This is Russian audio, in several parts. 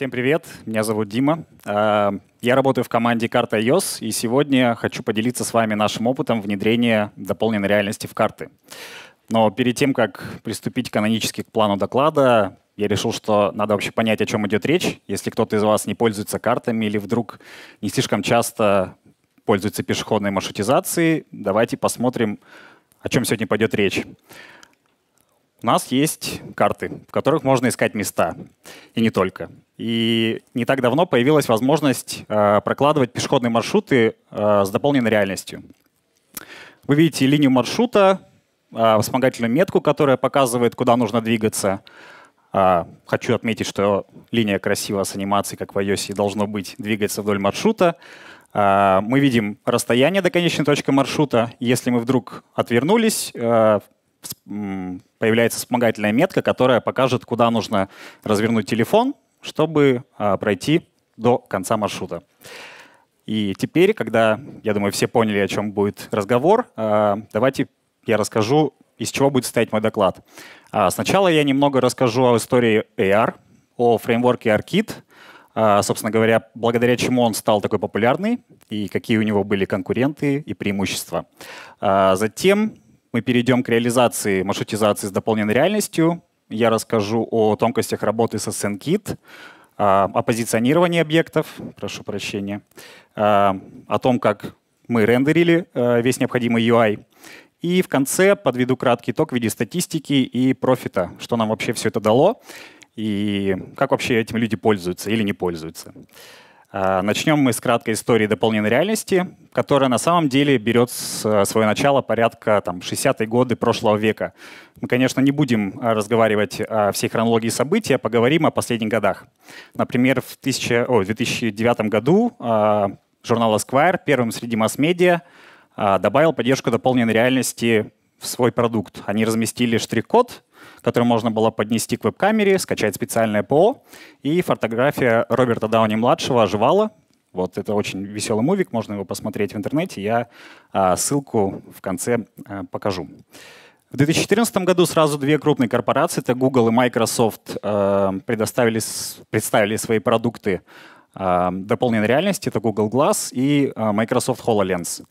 Всем привет, меня зовут Дима. А, я работаю в команде Карта iOS, и сегодня хочу поделиться с вами нашим опытом внедрения дополненной реальности в карты. Но перед тем, как приступить канонически к плану доклада, я решил, что надо вообще понять, о чем идет речь. Если кто-то из вас не пользуется картами или вдруг не слишком часто пользуется пешеходной маршрутизацией, давайте посмотрим, о чем сегодня пойдет речь. У нас есть карты, в которых можно искать места. И не только. И не так давно появилась возможность э, прокладывать пешеходные маршруты э, с дополненной реальностью. Вы видите линию маршрута, э, вспомогательную метку, которая показывает, куда нужно двигаться. Э, хочу отметить, что линия красиво с анимацией, как в iOS, должно быть, двигается вдоль маршрута. Э, мы видим расстояние до конечной точки маршрута. Если мы вдруг отвернулись, э, появляется вспомогательная метка, которая покажет, куда нужно развернуть телефон, чтобы а, пройти до конца маршрута. И теперь, когда, я думаю, все поняли, о чем будет разговор, а, давайте я расскажу, из чего будет состоять мой доклад. А, сначала я немного расскажу о истории AR, о фреймворке ARKit, собственно говоря, благодаря чему он стал такой популярный и какие у него были конкуренты и преимущества. Затем мы перейдем к реализации маршрутизации с дополненной реальностью я расскажу о тонкостях работы с SNKit, а, о позиционировании объектов, прошу прощения, а, о том, как мы рендерили а, весь необходимый UI. И в конце подведу краткий итог в виде статистики и профита, что нам вообще все это дало и как вообще этим люди пользуются или не пользуются. А, начнем мы с краткой истории дополненной реальности, которая на самом деле берет э, свое начало порядка там, 60-е годы прошлого века. Мы, конечно, не будем э, разговаривать о всей хронологии событий, а поговорим о последних годах. Например, в 1000, о, 2009 году э, журнал Esquire первым среди масс-медиа добавил поддержку дополненной реальности в свой продукт. Они разместили штрих-код, который можно было поднести к веб-камере, скачать специальное ПО, и фотография Роберта Дауни-младшего оживала. Вот это очень веселый мувик, можно его посмотреть в интернете, я а, ссылку в конце а, покажу. В 2014 году сразу две крупные корпорации, это Google и Microsoft, э, предоставили, представили свои продукты э, дополненной реальности, это Google Glass и э, Microsoft HoloLens.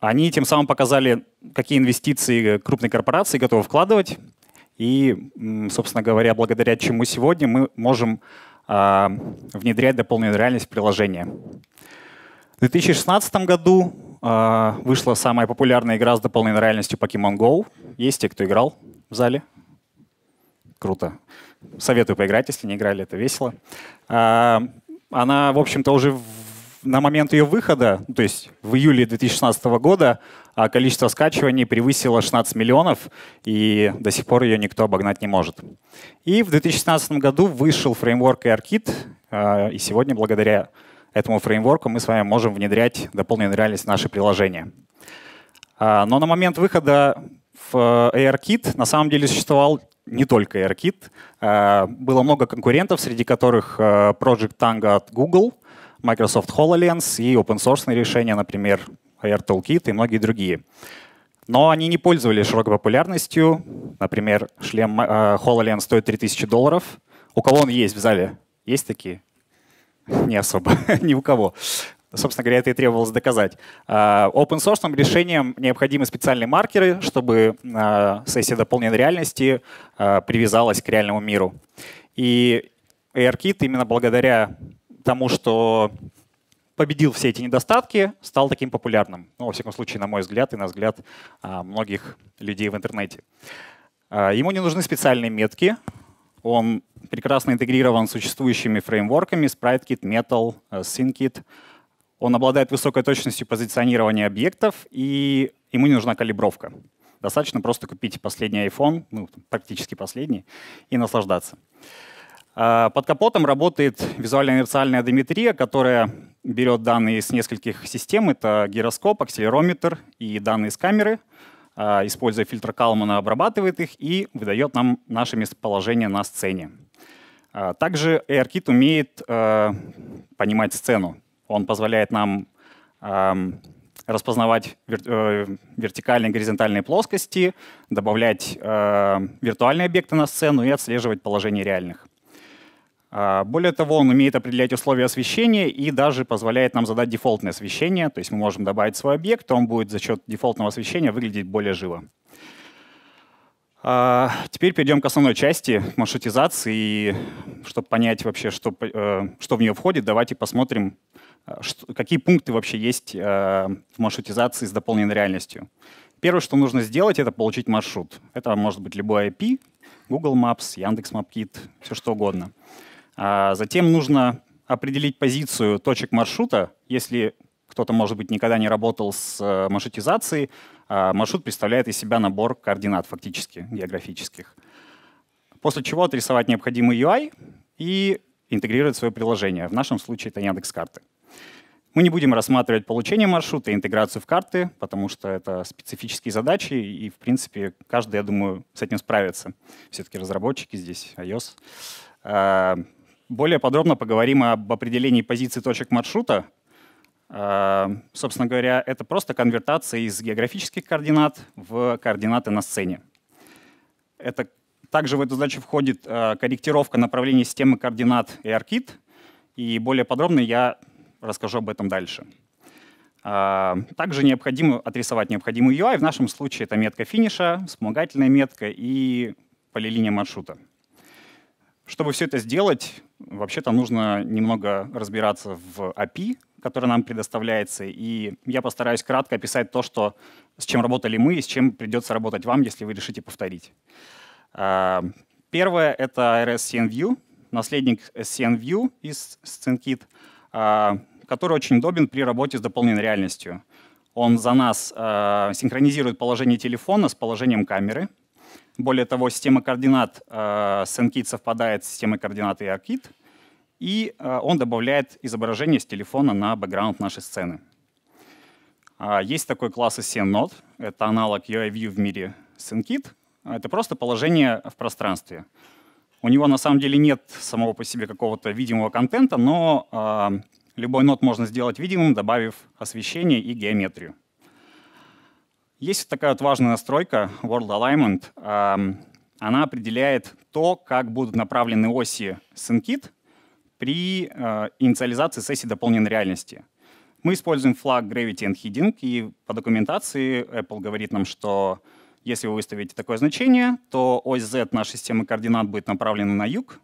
Они тем самым показали, какие инвестиции крупные корпорации готовы вкладывать и, собственно говоря, благодаря чему сегодня мы можем а, внедрять дополненную реальность в приложение. В 2016 году а, вышла самая популярная игра с дополненной реальностью Pokemon Go. Есть те, кто играл в зале? Круто. Советую поиграть, если не играли, это весело. А, она, в общем-то, уже на момент ее выхода, ну, то есть в июле 2016 года, а количество скачиваний превысило 16 миллионов, и до сих пор ее никто обогнать не может. И в 2016 году вышел фреймворк ARKit, а, и сегодня благодаря этому фреймворку мы с вами можем внедрять дополненную реальность в наши приложения. А, но на момент выхода в э, ARKit на самом деле существовал не только AirKit. Было много конкурентов, среди которых э, Project Tango от Google — Microsoft HoloLens и open source решения, например, Air Toolkit и многие другие. Но они не пользовались широкой популярностью. Например, шлем э, HoloLens стоит 3000 долларов. У кого он есть в зале? Есть такие? Не особо, ни у кого. Собственно говоря, это и требовалось доказать. Э, open source решением необходимы специальные маркеры, чтобы э, сессия дополненной реальности э, привязалась к реальному миру. И AirKit именно благодаря тому, что победил все эти недостатки, стал таким популярным. Ну, во всяком случае, на мой взгляд и на взгляд а, многих людей в интернете. А, ему не нужны специальные метки. Он прекрасно интегрирован с существующими фреймворками SpriteKit, Metal, SyncKit. Он обладает высокой точностью позиционирования объектов, и ему не нужна калибровка. Достаточно просто купить последний iPhone, ну, практически последний, и наслаждаться. Э, под капотом работает визуально-инерциальная адометрия, которая берет данные с нескольких систем. Это гироскоп, акселерометр и данные с камеры. Э, используя фильтр Калмана, обрабатывает их и выдает нам наше местоположение на сцене. Э, также AirKit умеет понимать сцену. Он позволяет нам эм, распознавать вертикальные и горизонтальные плоскости, добавлять виртуальные объекты на сцену и отслеживать положение реальных. А, более того, он умеет определять условия освещения и даже позволяет нам задать дефолтное освещение. То есть мы можем добавить свой объект, он будет за счет дефолтного освещения выглядеть более живо. А, теперь перейдем к основной части маршрутизации. И чтобы понять вообще, что, э, что в нее входит, давайте посмотрим, э, какие пункты вообще есть э, в маршрутизации с дополненной реальностью. Первое, что нужно сделать, это получить маршрут. Это может быть любой IP, Google Maps, Яндекс.Мапкит, все что угодно. А затем нужно определить позицию точек маршрута. Если кто-то, может быть, никогда не работал с э, маршрутизацией, а маршрут представляет из себя набор координат фактически географических. После чего отрисовать необходимый UI и интегрировать свое приложение. В нашем случае это Яндекс карты. Мы не будем рассматривать получение маршрута и интеграцию в карты, потому что это специфические задачи, и, в принципе, каждый, я думаю, с этим справится. Все-таки разработчики здесь, iOS. А, более подробно поговорим об определении позиции точек маршрута. А, собственно говоря, это просто конвертация из географических координат в координаты на сцене. Это также в эту задачу входит а, корректировка направления системы координат ARKit, и более подробно я расскажу об этом дальше. А, также необходимо отрисовать необходимый UI. В нашем случае это метка финиша, вспомогательная метка и полилиния маршрута. Чтобы все это сделать, вообще-то нужно немного разбираться в API, который нам предоставляется, и я постараюсь кратко описать то, что, с чем работали мы и с чем придется работать вам, если вы решите повторить. А, первое — это RSCNView, наследник SCNView из SceneKit, а, который очень удобен при работе с дополненной реальностью. Он за нас а, синхронизирует положение телефона с положением камеры — более того, система координат э, совпадает с системой координат ARKit, и э, он добавляет изображение с телефона на бэкграунд нашей сцены. А, есть такой класс SCNNode, это аналог UIView в мире SenKit. Это просто положение в пространстве. У него на самом деле нет самого по себе какого-то видимого контента, но э, любой нод можно сделать видимым, добавив освещение и геометрию. Есть такая вот важная настройка World Alignment. Она определяет то, как будут направлены оси SyncKit при э, инициализации сессии дополненной реальности. Мы используем флаг Gravity and Heading, и по документации Apple говорит нам, что если вы выставите такое значение, то ось Z нашей системы координат будет направлена на юг,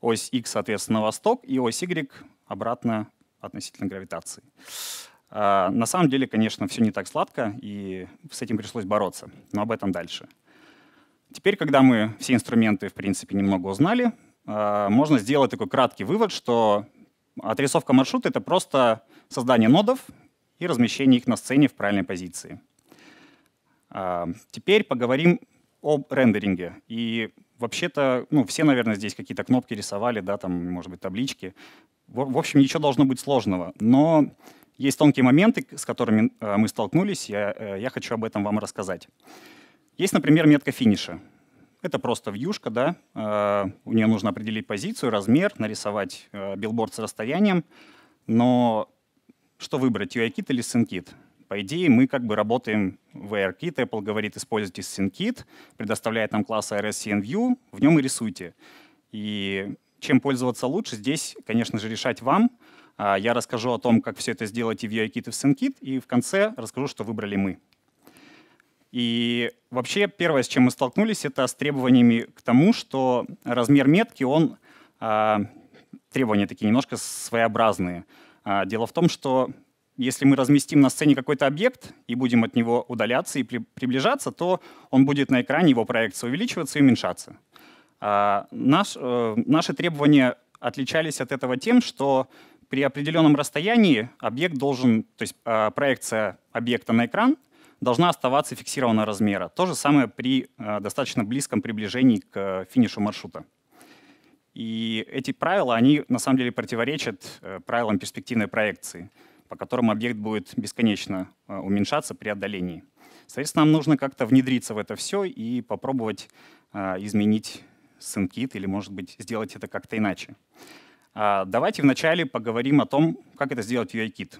ось X, соответственно, на восток, и ось Y обратно относительно гравитации. А, на самом деле, конечно, все не так сладко, и с этим пришлось бороться, но об этом дальше. Теперь, когда мы все инструменты, в принципе, немного узнали, а, можно сделать такой краткий вывод, что отрисовка маршрута — это просто создание нодов и размещение их на сцене в правильной позиции. А, теперь поговорим об рендеринге. И вообще-то, ну, все, наверное, здесь какие-то кнопки рисовали, да, там, может быть, таблички. В общем, ничего должно быть сложного. Но есть тонкие моменты, с которыми э, мы столкнулись, я, э, я хочу об этом вам рассказать. Есть, например, метка финиша. Это просто вьюшка, да, э, у нее нужно определить позицию, размер, нарисовать билборд с расстоянием, но что выбрать, UI-кит или SyncKit? По идее, мы как бы работаем в AirKit, Apple говорит, используйте SyncKit, предоставляет нам класс RSCNView, в нем и рисуйте. И чем пользоваться лучше, здесь, конечно же, решать вам — а, я расскажу о том, как все это сделать и в UIKit, и в SyncKit, и в конце расскажу, что выбрали мы. И вообще первое, с чем мы столкнулись, это с требованиями к тому, что размер метки, он а, требования такие немножко своеобразные. А, дело в том, что если мы разместим на сцене какой-то объект и будем от него удаляться и приближаться, то он будет на экране, его проекция увеличиваться и уменьшаться. Наш, э, наши требования отличались от этого тем, что при определенном расстоянии объект должен, то есть а, проекция объекта на экран должна оставаться фиксированного размера. То же самое при а, достаточно близком приближении к э, финишу маршрута. И эти правила, они на самом деле противоречат э, правилам перспективной проекции, по которым объект будет бесконечно э, уменьшаться при отдалении. Соответственно, нам нужно как-то внедриться в это все и попробовать а, изменить SyncKit или, может быть, сделать это как-то иначе. А, давайте вначале поговорим о том, как это сделать в UIKit.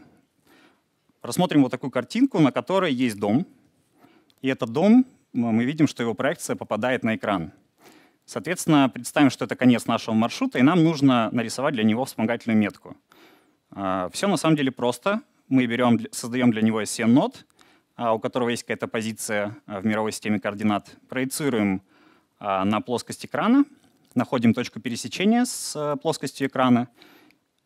Рассмотрим вот такую картинку, на которой есть дом. И этот дом, мы видим, что его проекция попадает на экран. Соответственно, представим, что это конец нашего маршрута, и нам нужно нарисовать для него вспомогательную метку. А, Все на самом деле просто. Мы берем, создаем для него SCN-нод, а, у которого есть какая-то позиция в мировой системе координат, проецируем на плоскость экрана — находим точку пересечения с э, плоскостью экрана.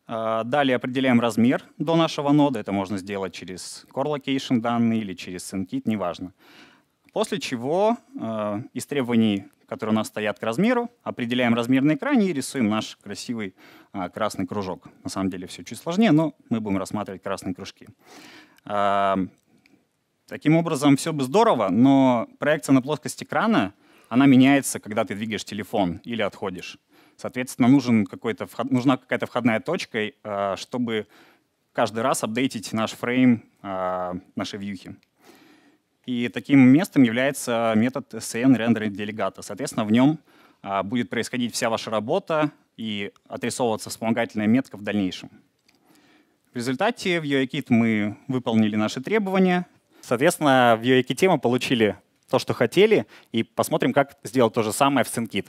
Э, далее определяем размер до нашего нода. Это можно сделать через core location данные или через synkit, неважно. После чего э, из требований, которые у нас стоят к размеру, определяем размер на экране и рисуем наш красивый красный кружок. На самом деле все чуть сложнее, но мы будем рассматривать красные кружки. таким образом, все бы здорово, но проекция на плоскость экрана — она меняется, когда ты двигаешь телефон или отходишь. Соответственно, нужен какой-то, нужна какая-то входная точка, э, чтобы каждый раз апдейтить наш фрейм, э, наши вьюхи. И таким местом является метод SCN Rendering Delegata. Соответственно, в нем э, будет происходить вся ваша работа и отрисовываться вспомогательная метка в дальнейшем. В результате в UIKit мы выполнили наши требования. Соответственно, в UIKit мы получили то, что хотели, и посмотрим, как сделать то же самое в SyncKit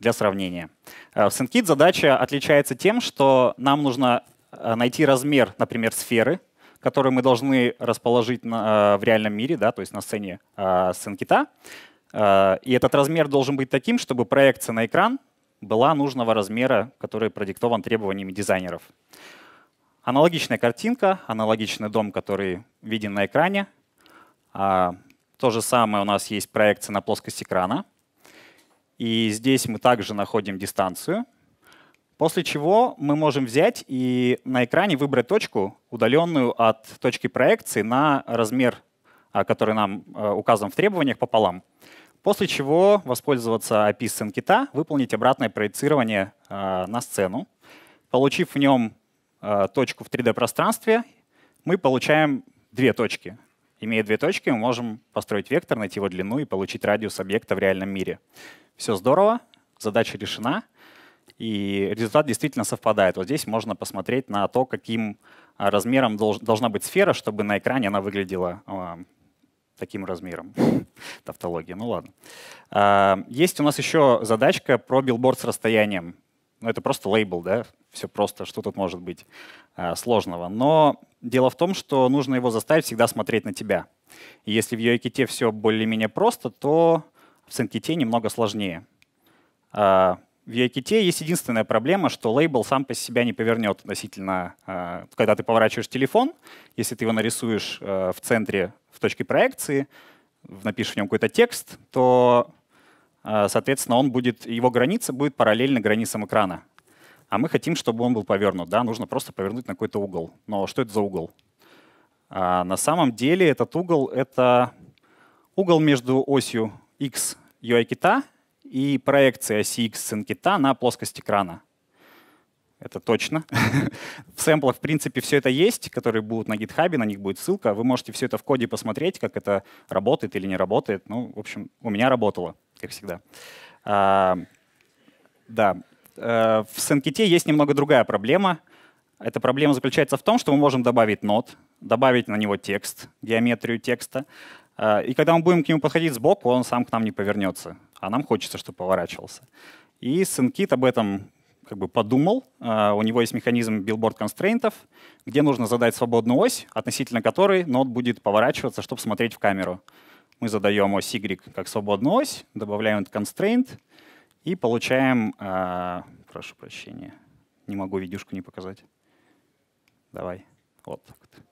для сравнения. Э, в SyncKit задача отличается тем, что нам нужно э, найти размер, например, сферы, которую мы должны расположить на, э, в реальном мире, да, то есть на сцене э, SyncKit. и этот размер должен быть таким, чтобы проекция на экран была нужного размера, который продиктован требованиями дизайнеров. Аналогичная картинка, аналогичный дом, который виден на экране. А то же самое у нас есть проекция на плоскость экрана. И здесь мы также находим дистанцию. После чего мы можем взять и на экране выбрать точку, удаленную от точки проекции на размер, а, который нам э, указан в требованиях, пополам. После чего воспользоваться API SceneKit, выполнить обратное проецирование э, на сцену. Получив в нем э, точку в 3D-пространстве, мы получаем две точки — Имея две точки, мы можем построить вектор, найти его длину и получить радиус объекта в реальном мире. Все здорово, задача решена, и результат действительно совпадает. Вот здесь можно посмотреть на то, каким а, размером должна быть сфера, чтобы на экране она выглядела а, таким размером. Тавтология, ну ладно. А, есть у нас еще задачка про билборд с расстоянием ну, это просто лейбл, да, все просто, что тут может быть э, сложного. Но дело в том, что нужно его заставить всегда смотреть на тебя. И если в UIKit все более-менее просто, то в SendKit немного сложнее. Э, в UIKit есть единственная проблема, что лейбл сам по себе не повернет относительно, э, когда ты поворачиваешь телефон, если ты его нарисуешь э, в центре в точке проекции, напишешь в нем какой-то текст, то а, соответственно, он будет, его граница будет параллельно границам экрана. А мы хотим, чтобы он был повернут. Да? Нужно просто повернуть на какой-то угол. Но что это за угол? А на самом деле этот угол — это угол между осью x юайкита и проекцией оси x синкита на плоскость экрана. Это точно. в сэмплах, в принципе, все это есть, которые будут на GitHub, на них будет ссылка. Вы можете все это в коде посмотреть, как это работает или не работает. Ну, в общем, у меня работало как всегда. А, да. А, в SendKit есть немного другая проблема. Эта проблема заключается в том, что мы можем добавить нод, добавить на него текст, геометрию текста. А, и когда мы будем к нему подходить сбоку, он сам к нам не повернется. А нам хочется, чтобы поворачивался. И SendKit об этом как бы подумал. А, у него есть механизм billboard constraints, где нужно задать свободную ось, относительно которой нод будет поворачиваться, чтобы смотреть в камеру мы задаем ось Y как свободную ось, добавляем этот constraint и получаем, э, прошу прощения, не могу видюшку не показать. Давай. Вот так вот.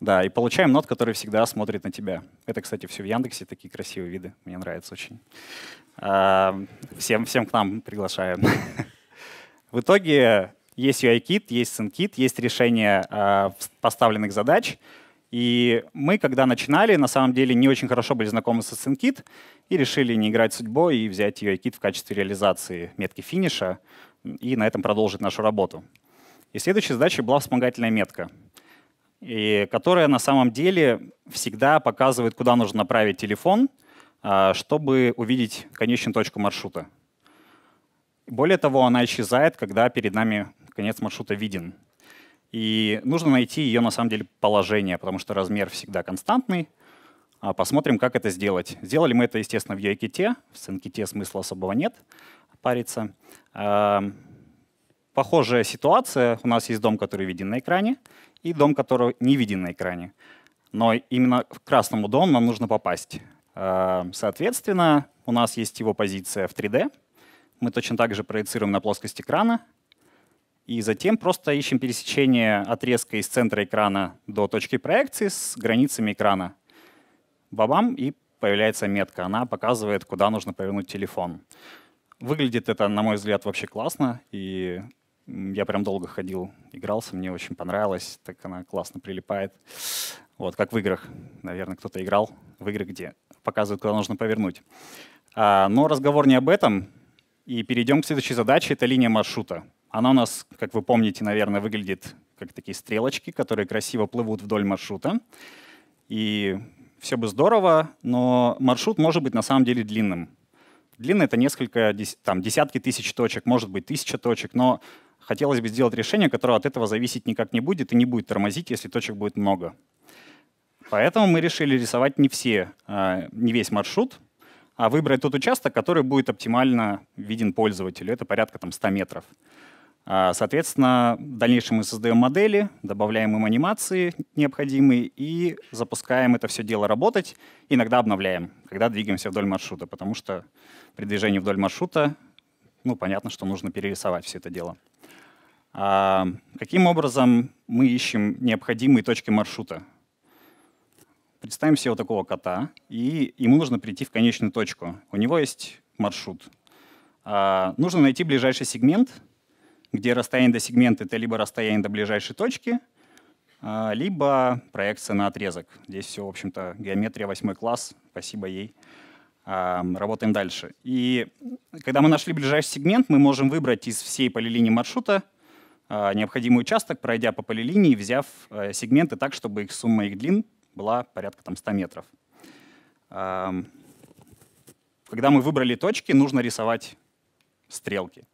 Да, и получаем нот, который всегда смотрит на тебя. Это, кстати, все в Яндексе, такие красивые виды. Мне нравится очень. А, всем, всем к нам приглашаем. В итоге есть UI-кит, есть SyncKit, есть решение а, поставленных задач — и мы, когда начинали, на самом деле не очень хорошо были знакомы со SceneKit и решили не играть судьбой и взять ее кит в качестве реализации метки финиша и на этом продолжить нашу работу. И следующей задачей была вспомогательная метка, и которая на самом деле всегда показывает, куда нужно направить телефон, а, чтобы увидеть конечную точку маршрута. Более того, она исчезает, когда перед нами конец маршрута виден. И нужно найти ее, на самом деле, положение, потому что размер всегда константный. А посмотрим, как это сделать. Сделали мы это, естественно, в UIKit. В SyncKit смысла особого нет париться. Эм, похожая ситуация. У нас есть дом, который виден на экране, и дом, который не виден на экране. Но именно к красному дому нам нужно попасть. Эм, соответственно, у нас есть его позиция в 3D. Мы точно так же проецируем на плоскость экрана. И затем просто ищем пересечение отрезка из центра экрана до точки проекции с границами экрана. Бабам, и появляется метка. Она показывает, куда нужно повернуть телефон. Выглядит это, на мой взгляд, вообще классно. И я прям долго ходил, игрался, мне очень понравилось. Так она классно прилипает. Вот, как в играх. Наверное, кто-то играл в игры, где показывают, куда нужно повернуть. А, но разговор не об этом. И перейдем к следующей задаче. Это линия маршрута. Она у нас, как вы помните, наверное, выглядит как такие стрелочки, которые красиво плывут вдоль маршрута. И все бы здорово, но маршрут может быть на самом деле длинным. Длинный — это несколько, там, десятки тысяч точек, может быть, тысяча точек, но хотелось бы сделать решение, которое от этого зависеть никак не будет и не будет тормозить, если точек будет много. Поэтому мы решили рисовать не все, а, не весь маршрут, а выбрать тот участок, который будет оптимально виден пользователю. Это порядка там, 100 метров. А, соответственно, в дальнейшем мы создаем модели, добавляем им анимации необходимые и запускаем это все дело работать. Иногда обновляем, когда двигаемся вдоль маршрута, потому что при движении вдоль маршрута, ну, понятно, что нужно перерисовать все это дело. А каким образом мы ищем необходимые точки маршрута? Представим себе вот такого кота, и ему нужно прийти в конечную точку. У него есть маршрут. А нужно найти ближайший сегмент — где расстояние до сегмента — это либо расстояние до ближайшей точки, а, либо проекция на отрезок. Здесь все, в общем-то, геометрия восьмой класс, спасибо ей. А, работаем дальше. И когда мы нашли ближайший сегмент, мы можем выбрать из всей полилинии маршрута а, необходимый участок, пройдя по полилинии, взяв э, сегменты так, чтобы их сумма их длин была порядка там, 100 метров. Когда мы выбрали точки, нужно рисовать стрелки.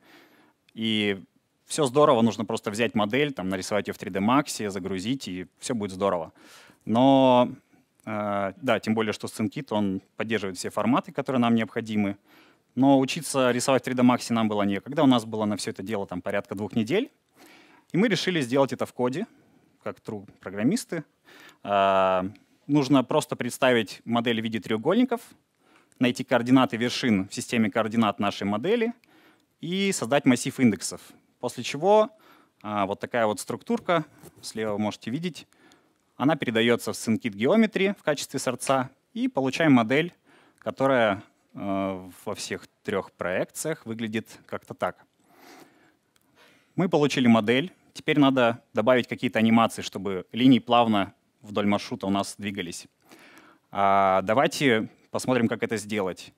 И все здорово, нужно просто взять модель, там, нарисовать ее в 3D Max, загрузить, и все будет здорово. Но э, да, тем более, что SceneKit, он поддерживает все форматы, которые нам необходимы. Но учиться рисовать в 3D Max нам было некогда. У нас было на все это дело там, порядка двух недель. И мы решили сделать это в коде, как true программисты. Э, нужно просто представить модель в виде треугольников, найти координаты вершин в системе координат нашей модели и создать массив индексов. После чего а, вот такая вот структурка, слева вы можете видеть, она передается в SyncKit Geometry в качестве сорца, и получаем модель, которая а, во всех трех проекциях выглядит как-то так. Мы получили модель, теперь надо добавить какие-то анимации, чтобы линии плавно вдоль маршрута у нас двигались. А давайте посмотрим, как это сделать.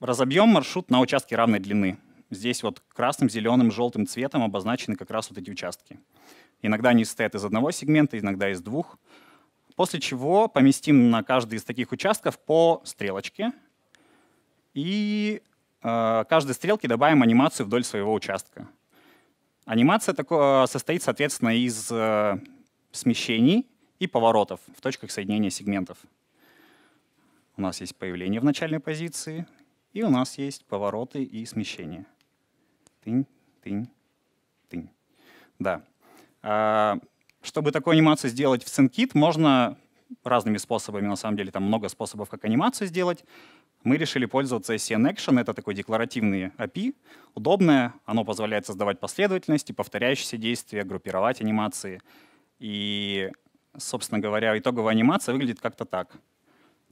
Разобьем маршрут на участки равной длины. Здесь вот красным, зеленым, желтым цветом обозначены как раз вот эти участки. Иногда они состоят из одного сегмента, иногда из двух. После чего поместим на каждый из таких участков по стрелочке. И э, каждой стрелке добавим анимацию вдоль своего участка. Анимация такое, состоит, соответственно, из э, смещений и поворотов в точках соединения сегментов. У нас есть появление в начальной позиции, и у нас есть повороты и смещения. Тынь, тынь, тынь. Да. А, чтобы такую анимацию сделать в SceneKit, можно разными способами, на самом деле, там много способов, как анимацию сделать. Мы решили пользоваться SCN Action, это такой декларативный API, удобное, оно позволяет создавать последовательности, повторяющиеся действия, группировать анимации. И, собственно говоря, итоговая анимация выглядит как-то так.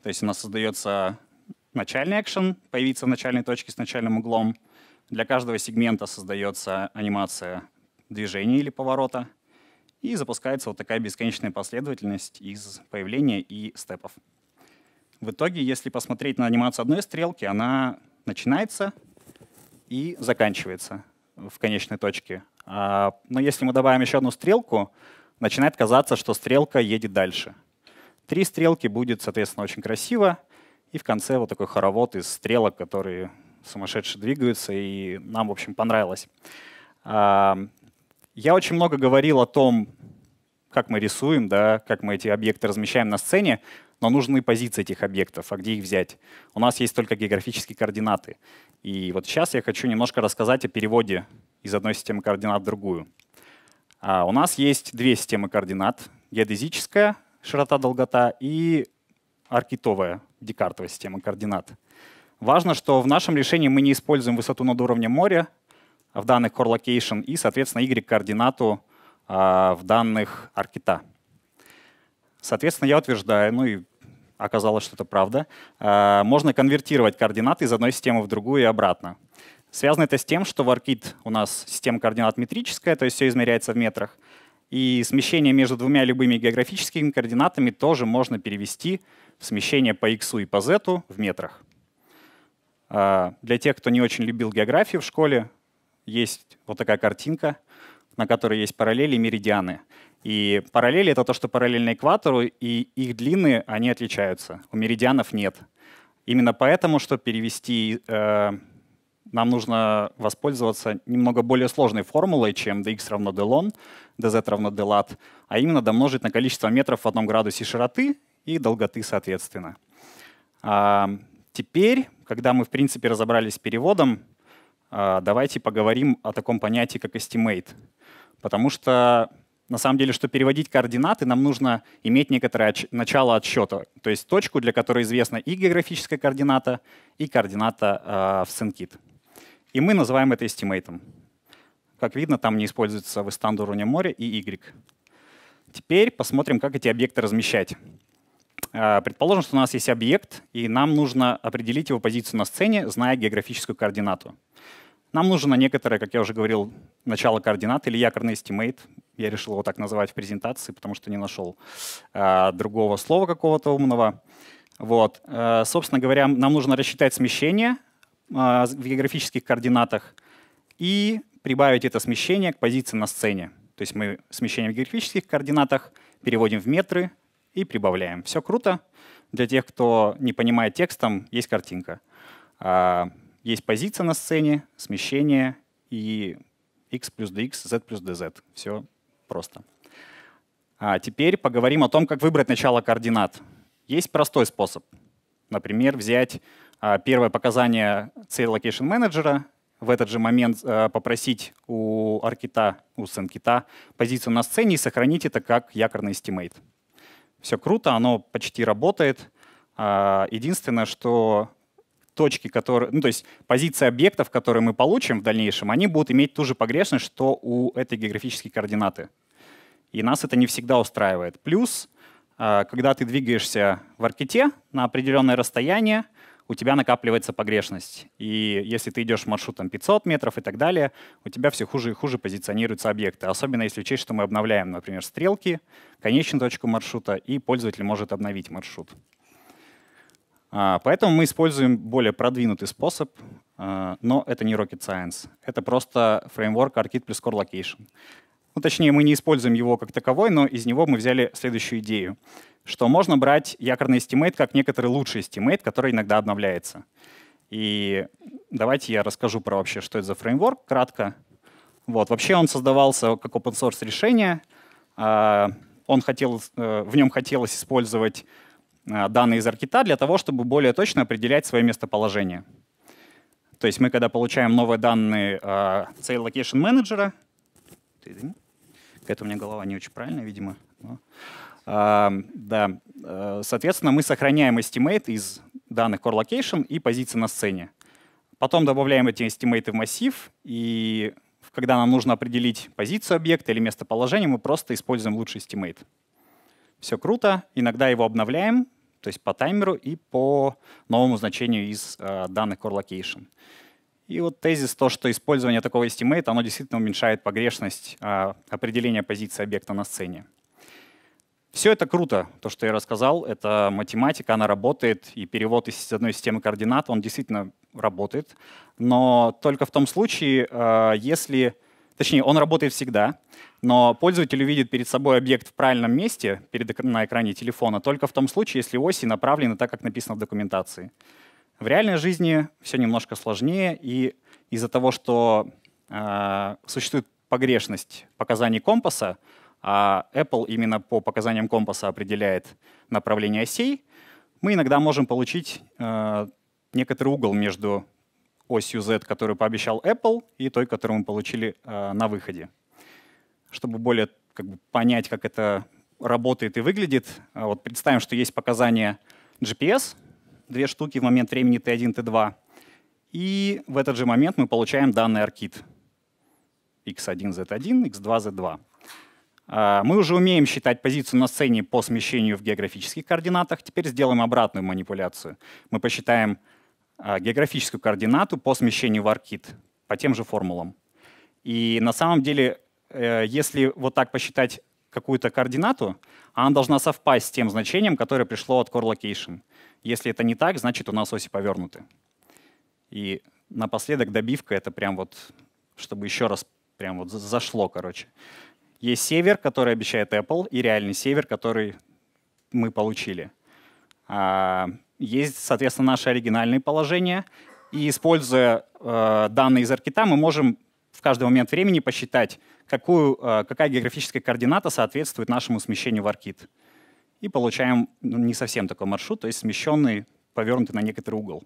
То есть у нас создается начальный экшен, появится в начальной точке с начальным углом — для каждого сегмента создается анимация движения или поворота, и запускается вот такая бесконечная последовательность из появления и степов. В итоге, если посмотреть на анимацию одной стрелки, она начинается и заканчивается в конечной точке. А, но если мы добавим еще одну стрелку, начинает казаться, что стрелка едет дальше. Три стрелки будет, соответственно, очень красиво. И в конце вот такой хоровод из стрелок, которые сумасшедше двигаются, и нам, в общем, понравилось. А, я очень много говорил о том, как мы рисуем, да, как мы эти объекты размещаем на сцене, но нужны позиции этих объектов, а где их взять. У нас есть только географические координаты. И вот сейчас я хочу немножко рассказать о переводе из одной системы координат в другую. А у нас есть две системы координат. Геодезическая, широта, долгота, и аркитовая, декартовая система координат. Важно, что в нашем решении мы не используем высоту над уровнем моря в данных core location и, соответственно, y-координату а, в данных аркита. Соответственно, я утверждаю, ну и оказалось, что это правда, а, можно конвертировать координаты из одной системы в другую и обратно. Связано это с тем, что в Arcade у нас система координат метрическая, то есть все измеряется в метрах. И смещение между двумя любыми географическими координатами тоже можно перевести в смещение по x и по z в метрах. А, для тех, кто не очень любил географию в школе, есть вот такая картинка, на которой есть параллели и меридианы. И параллели — это то, что параллельно экватору, и их длины, они отличаются. У меридианов нет. Именно поэтому, чтобы перевести, э, нам нужно воспользоваться немного более сложной формулой, чем dx равно delon, dz равно delat, а именно домножить на количество метров в одном градусе широты и долготы соответственно. А, Теперь, когда мы, в принципе, разобрались с переводом, а, давайте поговорим о таком понятии, как estimate. Потому что, на самом деле, чтобы переводить координаты, нам нужно иметь некоторое начало отсчета, то есть точку, для которой известна и географическая координата, и координата а, в SyncKit. И мы называем это estimate. Как видно, там не используется в станду уровня моря и y. Теперь посмотрим, как эти объекты размещать. А, предположим, что у нас есть объект, и нам нужно определить его позицию на сцене, зная географическую координату. Нам нужно некоторое, как я уже говорил, начало координат или якорный estimate. Я решил его так называть в презентации, потому что не нашел а, другого слова какого-то умного. Вот. А, собственно говоря, нам нужно рассчитать смещение в географических координатах и прибавить это смещение к позиции на сцене. То есть мы смещение в географических координатах переводим в метры — и прибавляем. Все круто. Для тех, кто не понимает текстом, есть картинка. А, есть позиция на сцене, смещение и x плюс dx, z плюс dz. Все просто. А теперь поговорим о том, как выбрать начало координат. Есть простой способ. Например, взять а, первое показание цель локейшн менеджера, в этот же момент а, попросить у аркита, у сенкита позицию на сцене и сохранить это как якорный estimate все круто, оно почти работает. А, единственное, что точки, которые, ну, то есть позиции объектов, которые мы получим в дальнейшем, они будут иметь ту же погрешность, что у этой географической координаты. И нас это не всегда устраивает. Плюс, а, когда ты двигаешься в аркете на определенное расстояние, у тебя накапливается погрешность. И если ты идешь маршрутом 500 метров и так далее, у тебя все хуже и хуже позиционируются объекты. Особенно если учесть, что мы обновляем, например, стрелки, конечную точку маршрута, и пользователь может обновить маршрут. А, поэтому мы используем более продвинутый способ, а, но это не rocket science. Это просто фреймворк ArcGIS Plus Core Location. Ну, точнее, мы не используем его как таковой, но из него мы взяли следующую идею, что можно брать якорный стимейт как некоторый лучший стимейт, который иногда обновляется. И давайте я расскажу про вообще, что это за фреймворк кратко. Вот, вообще он создавался как open source решение. А, он хотел, э, в нем хотелось использовать э, данные из Аркита для того, чтобы более точно определять свое местоположение. То есть мы, когда получаем новые данные э, Sale Location Manager, это у меня голова не очень правильная, видимо. Но, а, да. Э, соответственно, мы сохраняем estimate из данных core location и позиции на сцене. Потом добавляем эти estimate в массив, и когда нам нужно определить позицию объекта или местоположение, мы просто используем лучший estimate. Все круто. Иногда его обновляем, то есть по таймеру и по новому значению из э, данных core location. И вот тезис то, что использование такого estimate, оно действительно уменьшает погрешность а, определения позиции объекта на сцене. Все это круто, то, что я рассказал. Это математика, она работает, и перевод из одной системы координат, он действительно работает. Но только в том случае, а, если... Точнее, он работает всегда, но пользователь увидит перед собой объект в правильном месте перед, на экране телефона только в том случае, если оси направлены так, как написано в документации. В реальной жизни все немножко сложнее, и из-за того, что э, существует погрешность показаний компаса, а Apple именно по показаниям компаса определяет направление осей, мы иногда можем получить э, некоторый угол между осью Z, которую пообещал Apple, и той, которую мы получили э, на выходе. Чтобы более как бы, понять, как это работает и выглядит, э, вот представим, что есть показания GPS, две штуки в момент времени t1, t2. И в этот же момент мы получаем данный аркит x1, z1, x2, z2. Мы уже умеем считать позицию на сцене по смещению в географических координатах. Теперь сделаем обратную манипуляцию. Мы посчитаем а, географическую координату по смещению в аркит по тем же формулам. И на самом деле, э, если вот так посчитать какую-то координату, она должна совпасть с тем значением, которое пришло от core location. Если это не так, значит у нас оси повернуты. И напоследок добивка — это прям вот, чтобы еще раз прям вот зашло, короче. Есть север, который обещает Apple, и реальный север, который мы получили. А, есть, соответственно, наши оригинальные положения. И используя э, данные из Аркита, мы можем в каждый момент времени посчитать, какую, э, какая географическая координата соответствует нашему смещению в Аркит и получаем ну, не совсем такой маршрут, то есть смещенный, повернутый на некоторый угол.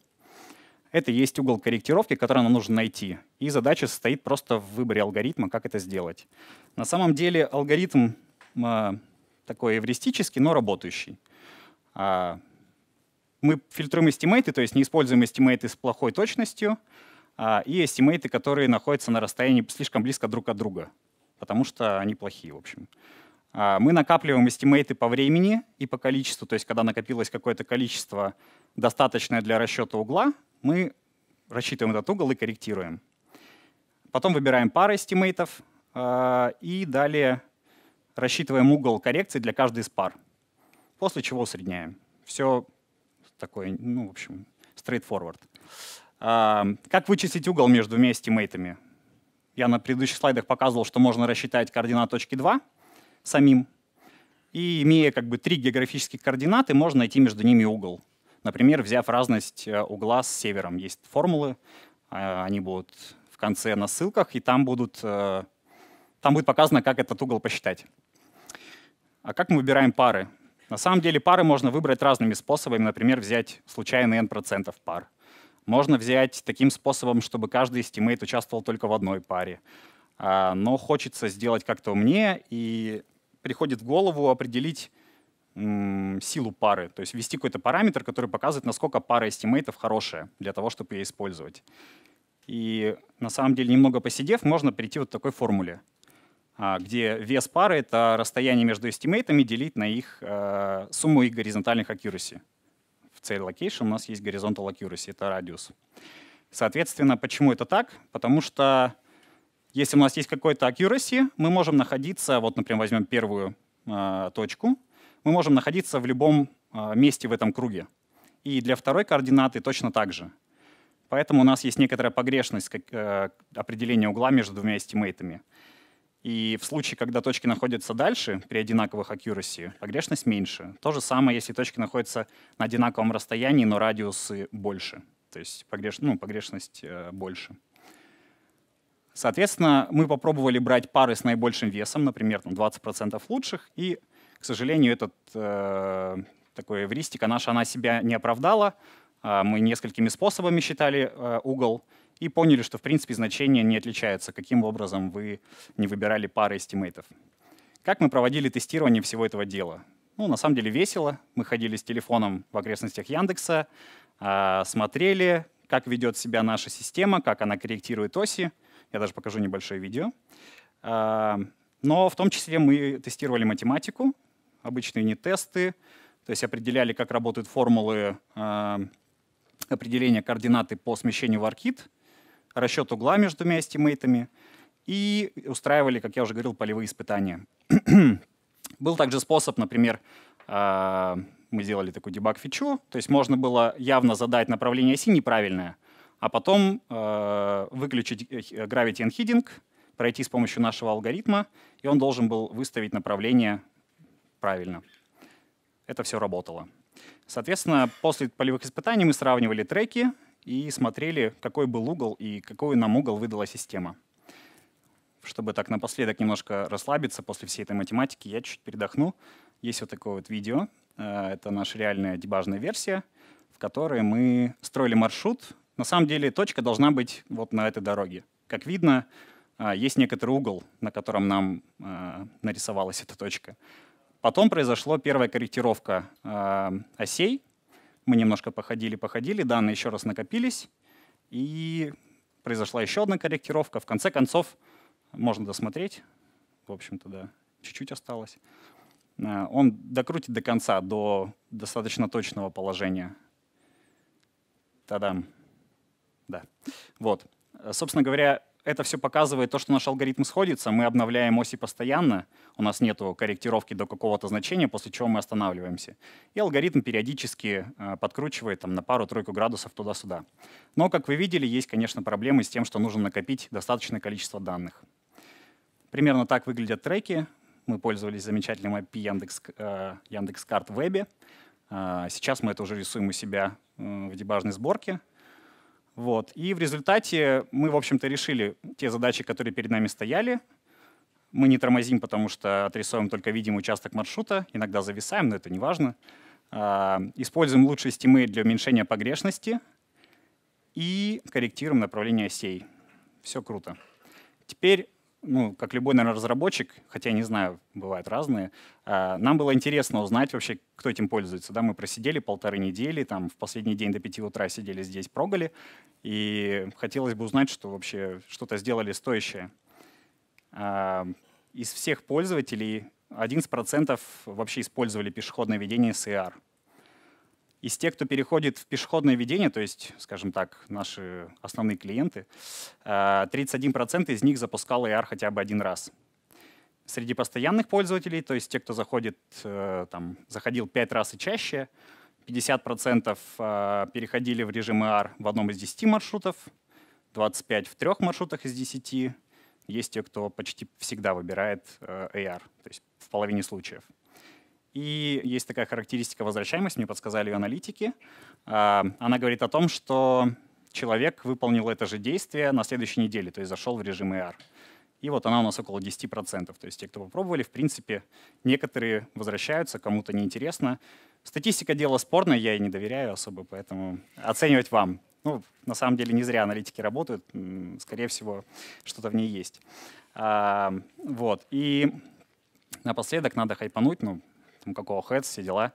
Это есть угол корректировки, который нам нужно найти. И задача состоит просто в выборе алгоритма, как это сделать. На самом деле алгоритм э, такой эвристический, но работающий. А, мы фильтруем эстимейты, то есть не используем эстимейты с плохой точностью, а, и эстимейты, которые находятся на расстоянии слишком близко друг от друга, потому что они плохие, в общем. А, мы накапливаем эстимейты по времени и по количеству, то есть когда накопилось какое-то количество, достаточное для расчета угла, мы рассчитываем этот угол и корректируем. Потом выбираем пары эстимейтов а, и далее рассчитываем угол коррекции для каждой из пар, после чего усредняем. Все такое, ну, в общем, straightforward. А, как вычислить угол между двумя эстимейтами? Я на предыдущих слайдах показывал, что можно рассчитать координат точки 2 — самим. И имея как бы три географические координаты, можно найти между ними угол. Например, взяв разность э, угла с севером. Есть формулы, а, они будут в конце на ссылках, и там, будут, э, там будет показано, как этот угол посчитать. А как мы выбираем пары? На самом деле пары можно выбрать разными способами. Например, взять случайный n процентов пар. Можно взять таким способом, чтобы каждый из тиммейт участвовал только в одной паре. А, но хочется сделать как-то умнее, и приходит в голову определить силу пары, то есть ввести какой-то параметр, который показывает, насколько пара эстимейтов хорошая для того, чтобы ее использовать. И на самом деле, немного посидев, можно прийти вот к такой формуле, а, где вес пары — это расстояние между эстимейтами делить на их э, сумму их горизонтальных accuracy. В цель location у нас есть горизонтал accuracy, это радиус. Соответственно, почему это так? Потому что если у нас есть какой-то accuracy, мы можем находиться, вот, например, возьмем первую э, точку, мы можем находиться в любом э, месте в этом круге. И для второй координаты точно так же. Поэтому у нас есть некоторая погрешность как, э, определения угла между двумя эстимейтами. И в случае, когда точки находятся дальше, при одинаковых accuracy, погрешность меньше. То же самое, если точки находятся на одинаковом расстоянии, но радиусы больше. То есть погреш... ну, погрешность э, больше. Соответственно, мы попробовали брать пары с наибольшим весом, например, там 20% лучших, и, к сожалению, этот э, такой эвристика наша, она себя не оправдала. А, мы несколькими способами считали э, угол и поняли, что, в принципе, значения не отличаются, каким образом вы не выбирали пары эстимейтов. Как мы проводили тестирование всего этого дела? Ну, на самом деле весело. Мы ходили с телефоном в окрестностях Яндекса, э, смотрели, как ведет себя наша система, как она корректирует оси. Я даже покажу небольшое видео. А, но в том числе мы тестировали математику, обычные не тесты, то есть определяли, как работают формулы а, определения координаты по смещению в аркит, расчет угла между двумя эстимейтами и устраивали, как я уже говорил, полевые испытания. Был также способ, например, а, мы сделали такую дебаг фичу, то есть можно было явно задать направление оси неправильное — а потом э, выключить э, Gravity and Heading, пройти с помощью нашего алгоритма, и он должен был выставить направление правильно. Это все работало. Соответственно, после полевых испытаний мы сравнивали треки и смотрели, какой был угол и какой нам угол выдала система. Чтобы так напоследок немножко расслабиться после всей этой математики, я чуть передохну. Есть вот такое вот видео. Э, это наша реальная дебажная версия, в которой мы строили маршрут на самом деле точка должна быть вот на этой дороге. Как видно, а, есть некоторый угол, на котором нам а, нарисовалась эта точка. Потом произошла первая корректировка а, осей. Мы немножко походили, походили, данные еще раз накопились. И произошла еще одна корректировка. В конце концов, можно досмотреть. В общем-то, да, чуть-чуть осталось. Он докрутит до конца, до достаточно точного положения. Та-дам! Да. Вот. Э, собственно говоря, это все показывает то, что наш алгоритм сходится. Мы обновляем оси постоянно, у нас нет корректировки до какого-то значения, после чего мы останавливаемся. И алгоритм периодически э, подкручивает там, на пару-тройку градусов туда-сюда. Но, как вы видели, есть, конечно, проблемы с тем, что нужно накопить достаточное количество данных. Примерно так выглядят треки. Мы пользовались замечательным API Яндекс, э, Яндекс.Карт в вебе. Э, сейчас мы это уже рисуем у себя в дебажной сборке. Вот. И в результате мы, в общем-то, решили те задачи, которые перед нами стояли. Мы не тормозим, потому что отрисовываем только видимый участок маршрута, иногда зависаем, но это не важно. А, используем лучшие стимы для уменьшения погрешности и корректируем направление осей. Все круто. Теперь ну, как любой, наверное, разработчик, хотя я не знаю, бывают разные, а, нам было интересно узнать вообще, кто этим пользуется. Да, мы просидели полторы недели, там в последний день до пяти утра сидели здесь, прогали, и хотелось бы узнать, что вообще что-то сделали стоящее. А, из всех пользователей 11% вообще использовали пешеходное ведение с AR. Из тех, кто переходит в пешеходное ведение, то есть, скажем так, наши основные клиенты, 31% э, из них запускал AR хотя бы один раз. Среди постоянных пользователей, то есть те, кто заходит, э, там, заходил 5 раз и чаще, 50% э, переходили в режим AR в одном из 10 маршрутов, 25 в трех маршрутах из 10, есть те, кто почти всегда выбирает AR, то есть в половине случаев. И есть такая характеристика возвращаемость, мне подсказали ее аналитики. А, она говорит о том, что человек выполнил это же действие на следующей неделе, то есть зашел в режим AR. И вот она у нас около 10%. То есть те, кто попробовали, в принципе, некоторые возвращаются, кому-то неинтересно. Статистика дело спорное, я ей не доверяю особо, поэтому оценивать вам. Ну, на самом деле не зря аналитики работают, скорее всего, что-то в ней есть. А, вот, и напоследок надо хайпануть, ну, там Cocoa Heads, все дела.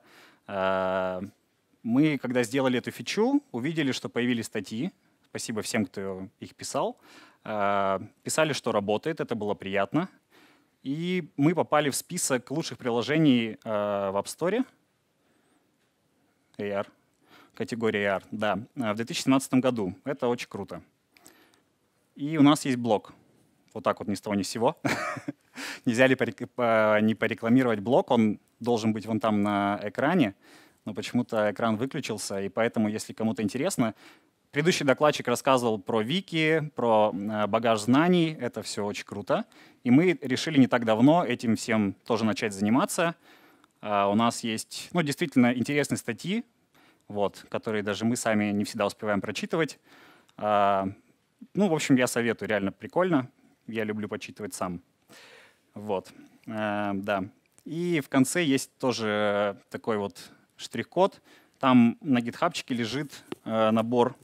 Э, мы, когда сделали эту фичу, увидели, что появились статьи. Спасибо всем, кто их писал. Э, писали, что работает, это было приятно. И мы попали в список лучших приложений э, в App Store. AR. Категория AR, да. В 2017 году. Это очень круто. И у нас есть блог. Вот так вот ни с того ни с сего. Нельзя ли не порекламировать блок, он должен быть вон там на экране, но почему-то экран выключился, и поэтому, если кому-то интересно, Предыдущий докладчик рассказывал про вики, про э, багаж знаний. Это все очень круто. И мы решили не так давно этим всем тоже начать заниматься. А, у нас есть ну, действительно интересные статьи, вот, которые даже мы сами не всегда успеваем прочитывать. А, ну, в общем, я советую, реально прикольно. Я люблю почитывать сам. Вот, э, да. И в конце есть тоже такой вот штрих-код. Там на гитхабчике лежит э, набор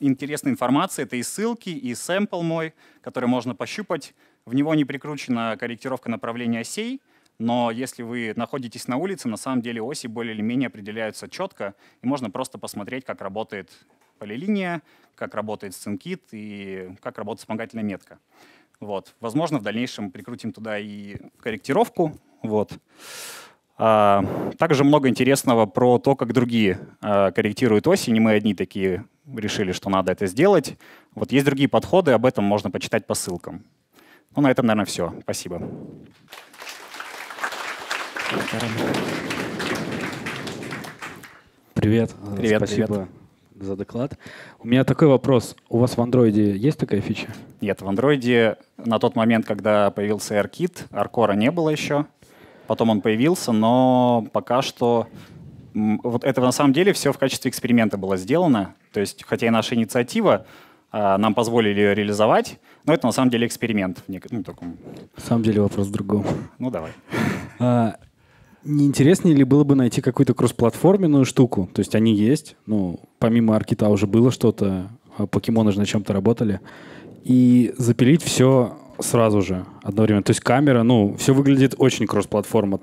интересной информации. Это и ссылки, и сэмпл мой, который можно пощупать. В него не прикручена корректировка направления осей, но если вы находитесь на улице, на самом деле оси более или менее определяются четко, и можно просто посмотреть, как работает полилиния, как работает сценкит и как работает вспомогательная метка. Вот. Возможно, в дальнейшем прикрутим туда и корректировку. Вот. А, также много интересного про то, как другие а, корректируют оси. Не мы одни такие решили, что надо это сделать. Вот есть другие подходы, об этом можно почитать по ссылкам. Ну, на этом, наверное, все. Спасибо. Привет. Привет. Спасибо. Привет за доклад. У меня такой вопрос. У вас в Андроиде есть такая фича? Нет, в Андроиде на тот момент, когда появился AirKit, Аркора не было еще. Потом он появился, но пока что... Вот это на самом деле все в качестве эксперимента было сделано. То есть, хотя и наша инициатива, а, нам позволили ее реализовать, но это на самом деле эксперимент. В нек... Ну, на самом деле вопрос в другом. Ну, давай. А, не интереснее ли было бы найти какую-то кроссплатформенную штуку? То есть они есть, ну, помимо Аркита уже было что-то, а покемоны же на чем-то работали. И запилить все сразу же, одновременно. То есть камера, ну, все выглядит очень кроссплатформа.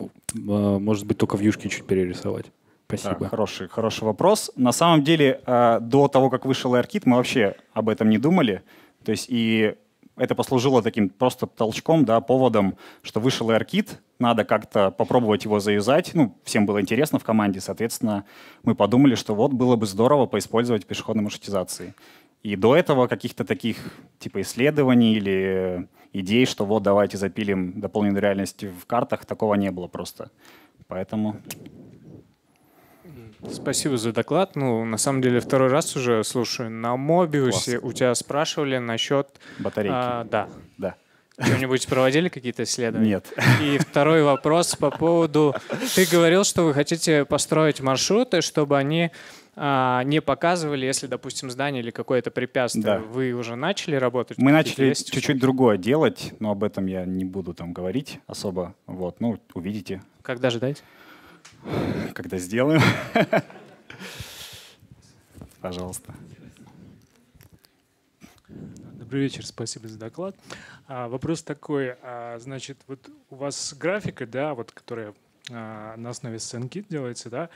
А, может быть, только в юшке чуть перерисовать. Спасибо. Да, хороший, хороший вопрос. На самом деле, а, до того, как вышел AirKit, мы вообще об этом не думали. То есть и это послужило таким просто толчком, да, поводом, что вышел AirKit, надо как-то попробовать его завязать. Ну, всем было интересно в команде, соответственно, мы подумали, что вот было бы здорово поиспользовать пешеходной маршрутизации. И до этого каких-то таких типа исследований или идей, что вот давайте запилим дополненную реальность в картах, такого не было просто. Поэтому Спасибо за доклад. Ну, на самом деле, второй раз уже слушаю. На Мобиусе у тебя спрашивали насчет... Батарейки. А, да. Да. кем нибудь проводили какие-то исследования? Нет. И второй вопрос по поводу... Ты говорил, что вы хотите построить маршруты, чтобы они а, не показывали, если, допустим, здание или какое-то препятствие. Да. Вы уже начали работать? Мы начали чуть-чуть другое делать, но об этом я не буду там говорить особо. Вот, ну, увидите. Когда ждать? Когда сделаем. Пожалуйста. Добрый вечер, спасибо за доклад. А, вопрос такой, а, значит, вот у вас графика, да, вот которая а, на основе сценки делается, да,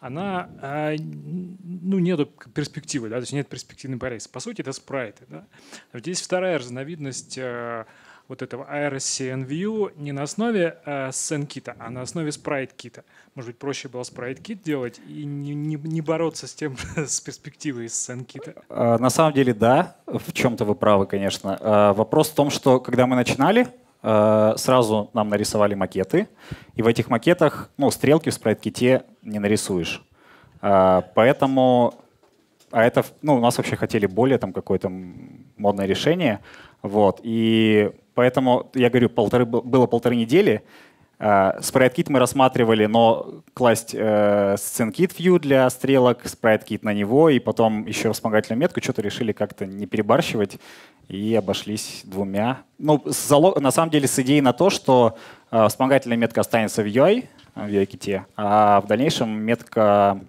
она, а, ну, нет перспективы, да, то есть нет перспективной порядка. По сути, это спрайты, да. здесь а вторая разновидность вот этого RSCNView не на основе э, а на основе спрайт Может быть, проще было спрайт делать и не, не, не бороться с тем, с перспективой из сцен а, На самом деле, да. В чем-то вы правы, конечно. А, вопрос в том, что когда мы начинали, э, сразу нам нарисовали макеты, и в этих макетах ну, стрелки в спрайт не нарисуешь. А, поэтому а это, ну, у нас вообще хотели более там какое-то модное решение, вот, и Поэтому, я говорю, полторы, было полторы недели. Спрайт-кит мы рассматривали, но класть э, сцен-кит view для стрелок, спрайт-кит на него, и потом еще вспомогательную метку, что-то решили как-то не перебарщивать, и обошлись двумя. Ну, залог, на самом деле с идеей на то, что э, вспомогательная метка останется в UI, в UI-ките, а в дальнейшем метка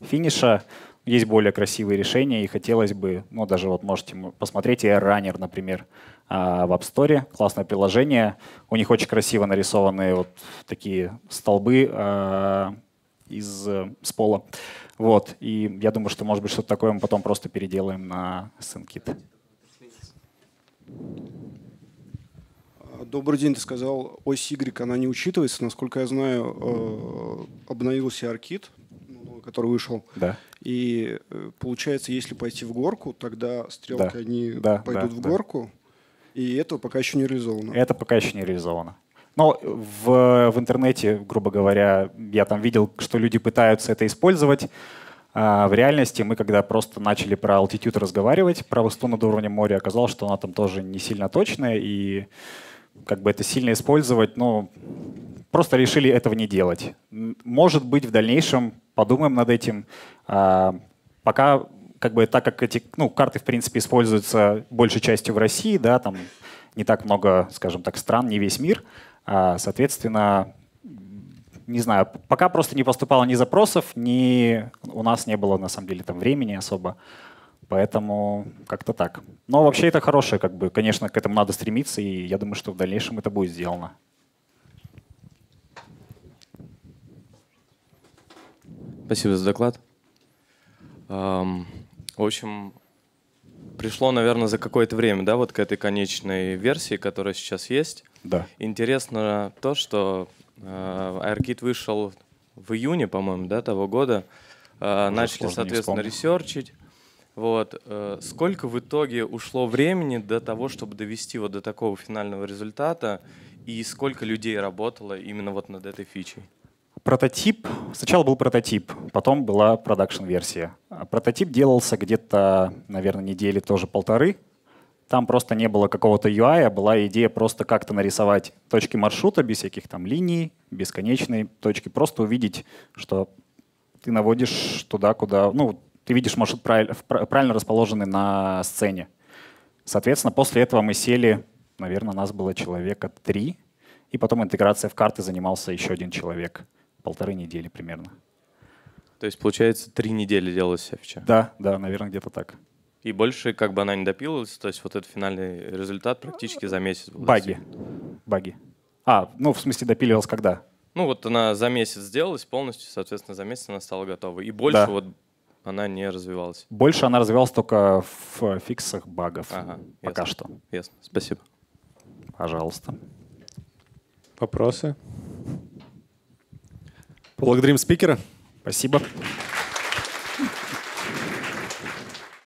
финиша есть более красивые решения, и хотелось бы, ну, даже вот можете посмотреть Air Runner, например, а, в App Store. Классное приложение. У них очень красиво нарисованы вот такие столбы а, из э, с пола. Вот. И я думаю, что, может быть, что-то такое мы потом просто переделаем на SynKit Добрый день, ты сказал, ось Y, она не учитывается. Насколько я знаю, э, обновился ARKit, который вышел. Да. И э, получается, если пойти в горку, тогда стрелки да. они да, пойдут да, в горку. И это пока еще не реализовано. Это пока еще не реализовано. Но в, в интернете, грубо говоря, я там видел, что люди пытаются это использовать. А, в реальности мы, когда просто начали про altitude разговаривать, про высоту над уровнем моря, оказалось, что она там тоже не сильно точная, и как бы это сильно использовать, но просто решили этого не делать. Может быть, в дальнейшем подумаем над этим. А, пока как бы так как эти ну, карты, в принципе, используются большей частью в России, да, там не так много, скажем так, стран, не весь мир, а, соответственно, не знаю, пока просто не поступало ни запросов, ни у нас не было на самом деле там времени особо. Поэтому как-то так. Но вообще это хорошее, как бы, конечно, к этому надо стремиться, и я думаю, что в дальнейшем это будет сделано. Спасибо за доклад. В общем, пришло, наверное, за какое-то время, да, вот к этой конечной версии, которая сейчас есть. Да. Интересно то, что э, AirKit вышел в июне, по-моему, да, того года. Э, начали, соответственно, ресерчить. Вот. Э, сколько в итоге ушло времени до того, чтобы довести вот до такого финального результата? И сколько людей работало именно вот над этой фичей? Прототип. Сначала был прототип, потом была продакшн-версия. А прототип делался где-то, наверное, недели тоже полторы. Там просто не было какого-то UI, а была идея просто как-то нарисовать точки маршрута без всяких там линий, бесконечные точки. Просто увидеть, что ты наводишь туда, куда... Ну, ты видишь маршрут правильно расположенный на сцене. Соответственно, после этого мы сели, наверное, нас было человека три, и потом интеграция в карты занимался еще один человек полторы недели примерно. То есть, получается, три недели делалась FCH? Да, да, наверное, где-то так. И больше как бы она не допилась, то есть вот этот финальный результат практически за месяц был. Баги. Баги. А, ну в смысле допиливалась когда? Ну вот она за месяц сделалась полностью, соответственно, за месяц она стала готова. И больше да. вот она не развивалась. Больше она развивалась только в фиксах багов. Ага, пока ясно. что. Ясно. Спасибо. Пожалуйста. Вопросы? Благодарим спикера. Спасибо.